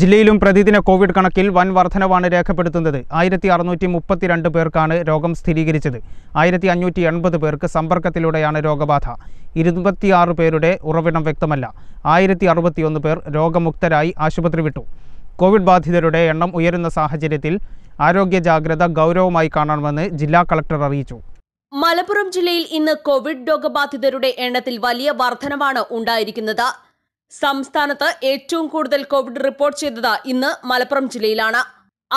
ജില്ലയിലും പ്രതിദിന കോവിഡ് കണക്കിൽ വൻ വർധനവാണ് രേഖപ്പെടുത്തുന്നത് ആയിരത്തി അറുന്നൂറ്റി മുപ്പത്തിരണ്ട് പേർക്കാണ് രോഗം സ്ഥിരീകരിച്ചത് ആയിരത്തി അഞ്ഞൂറ്റി എൺപത് പേർക്ക് സമ്പർക്കത്തിലൂടെയാണ് രോഗബാധ ഇരുപത്തിയാറ് പേരുടെ ഉറവിടം വ്യക്തമല്ല ആയിരത്തി അറുപത്തിയൊന്ന് പേർ രോഗമുക്തരായി ആശുപത്രി വിട്ടു കോവിഡ് ബാധിതരുടെ എണ്ണം ഉയരുന്ന സാഹചര്യത്തിൽ ആരോഗ്യ ജാഗ്രത ഗൗരവമായി കാണണമെന്ന് ജില്ലാ കളക്ടർ അറിയിച്ചു മലപ്പുറം ജില്ലയിൽ ഇന്ന് കോവിഡ് രോഗബാധിതരുടെ എണ്ണത്തിൽ വലിയ വർധനമാണ് ഉണ്ടായിരിക്കുന്നത് സംസ്ഥാനത്ത് ഏറ്റവും കൂടുതൽ കോവിഡ് റിപ്പോർട്ട് ചെയ്തത് ഇന്ന് മലപ്പുറം ജില്ലയിലാണ്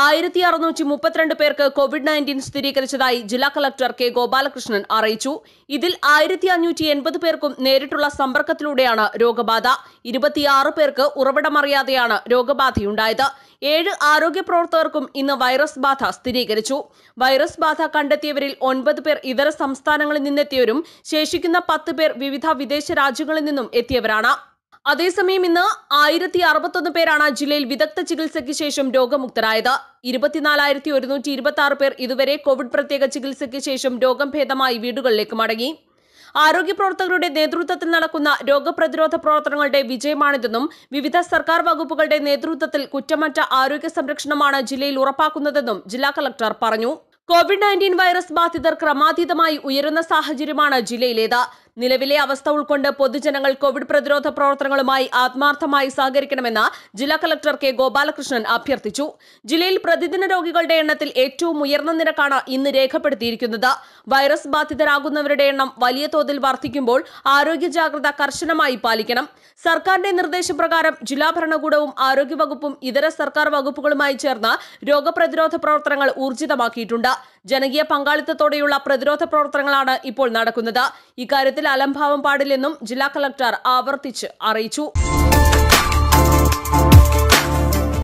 ആയിരത്തി അറുനൂറ്റി മുപ്പത്തിരണ്ട് പേർക്ക് കോവിഡ് നയൻറ്റീൻ സ്ഥിരീകരിച്ചതായി ജില്ലാ കളക്ടർ കെ ഗോപാലകൃഷ്ണൻ അറിയിച്ചു ഇതിൽ ആയിരത്തി അഞ്ഞൂറ്റി എൺപത് പേർക്കും നേരിട്ടുള്ള സമ്പർക്കത്തിലൂടെയാണ് രോഗബാധ ഇരുപത്തിയാറ് പേർക്ക് ഉറവിടമറിയാതെയാണ് രോഗബാധയുണ്ടായത് ഏഴ് ആരോഗ്യ പ്രവർത്തകർക്കും ഇന്ന് വൈറസ് ബാധ സ്ഥിരീകരിച്ചു വൈറസ് ബാധ കണ്ടെത്തിയവരിൽ ഒൻപത് പേർ ഇതര സംസ്ഥാനങ്ങളിൽ നിന്നെത്തിയവരും ശേഷിക്കുന്ന പത്ത് പേർ വിവിധ വിദേശ രാജ്യങ്ങളിൽ നിന്നും എത്തിയവരാണ് അതേസമയം ഇന്ന് ആയിരത്തി അറുപത്തൊന്ന് പേരാണ് ജില്ലയിൽ വിദഗ്ധ ചികിത്സയ്ക്ക് ശേഷം രോഗമുക്തരായത് ഇരുപത്തിനാലായിരത്തി ഒരുന്നൂറ്റി ഇരുപത്തി ആറ് പേർ ഇതുവരെ കോവിഡ് പ്രത്യേക ചികിത്സയ്ക്ക് ശേഷം രോഗം ഭേദമായി വീടുകളിലേക്ക് മടങ്ങി ആരോഗ്യ പ്രവർത്തകരുടെ നേതൃത്വത്തിൽ നടക്കുന്ന രോഗപ്രതിരോധ പ്രവർത്തനങ്ങളുടെ വിജയമാണിതെന്നും വിവിധ സർക്കാർ വകുപ്പുകളുടെ നേതൃത്വത്തിൽ കുറ്റമറ്റ ആരോഗ്യ സംരക്ഷണമാണ് ജില്ലയിൽ ഉറപ്പാക്കുന്നതെന്നും ജില്ലാ കളക്ടർ പറഞ്ഞു കോവിഡ് നയൻറ്റീൻ വൈറസ് ബാധിതർ ക്രമാതീതമായി ഉയരുന്ന സാഹചര്യമാണ് ജില്ലയിലേത് നിലവിലെ അവസ്ഥ ഉൾക്കൊണ്ട് പൊതുജനങ്ങൾ കോവിഡ് പ്രതിരോധ പ്രവർത്തനങ്ങളുമായി ആത്മാർത്ഥമായി സഹകരിക്കണമെന്ന് ജില്ലാ കളക്ടർ കെ ഗോപാലകൃഷ്ണൻ അഭ്യർത്ഥിച്ചു ജില്ലയിൽ പ്രതിദിന രോഗികളുടെ എണ്ണത്തിൽ ഏറ്റവും ഉയർന്ന നിരക്കാണ് ഇന്ന് രേഖപ്പെടുത്തിയിരിക്കുന്നത് വൈറസ് ബാധിതരാകുന്നവരുടെ എണ്ണം വലിയ തോതിൽ വർദ്ധിക്കുമ്പോൾ ആരോഗ്യ ജാഗ്രത കർശനമായി പാലിക്കണം സർക്കാരിന്റെ നിർദ്ദേശപ്രകാരം ജില്ലാ ഭരണകൂടവും ആരോഗ്യവകുപ്പും ഇതര സർക്കാർ വകുപ്പുകളുമായി ചേർന്ന് രോഗപ്രതിരോധ പ്രവർത്തനങ്ങൾ ഊർജിതമാക്കിയിട്ടുണ്ട് ജനകീയ പങ്കാളിത്തത്തോടെയുള്ള പ്രതിരോധ പ്രവർത്തനങ്ങളാണ് ഇപ്പോൾ നടക്കുന്നത് ഇക്കാര്യത്തിൽ അലംഭാവം പാടില്ലെന്നും ജില്ലാ കളക്ടർ ആവർത്തിച്ച് അറിയിച്ചു